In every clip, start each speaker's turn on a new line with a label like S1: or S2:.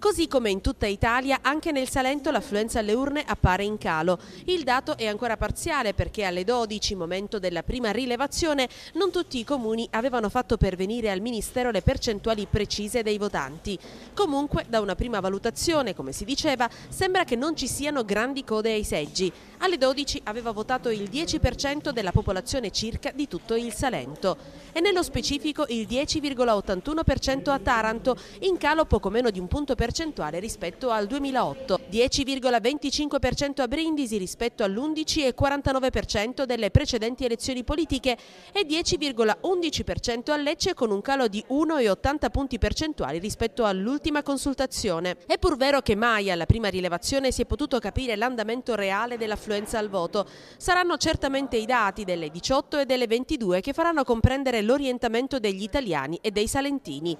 S1: Così come in tutta Italia, anche nel Salento l'affluenza alle urne appare in calo. Il dato è ancora parziale perché alle 12, momento della prima rilevazione, non tutti i comuni avevano fatto pervenire al Ministero le percentuali precise dei votanti. Comunque, da una prima valutazione, come si diceva, sembra che non ci siano grandi code ai seggi. Alle 12 aveva votato il 10% della popolazione circa di tutto il Salento e nello specifico il 10,81% a Taranto, in calo poco meno di un punto percentuale percentuale rispetto al 2008, 10,25% a Brindisi rispetto all'11,49% delle precedenti elezioni politiche e 10,11% a Lecce con un calo di 1,80 punti percentuali rispetto all'ultima consultazione. È pur vero che mai alla prima rilevazione si è potuto capire l'andamento reale dell'affluenza al voto. Saranno certamente i dati delle 18 e delle 22 che faranno comprendere l'orientamento degli italiani e dei salentini.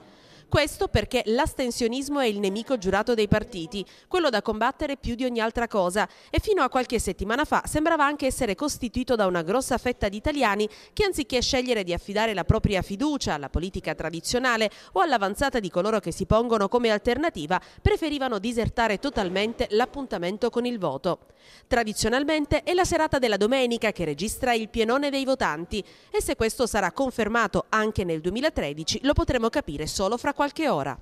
S1: Questo perché l'astensionismo è il nemico giurato dei partiti, quello da combattere più di ogni altra cosa e fino a qualche settimana fa sembrava anche essere costituito da una grossa fetta di italiani che anziché scegliere di affidare la propria fiducia alla politica tradizionale o all'avanzata di coloro che si pongono come alternativa, preferivano disertare totalmente l'appuntamento con il voto. Tradizionalmente è la serata della domenica che registra il pienone dei votanti e se questo sarà confermato anche nel 2013 lo potremo capire solo fra qualche ora.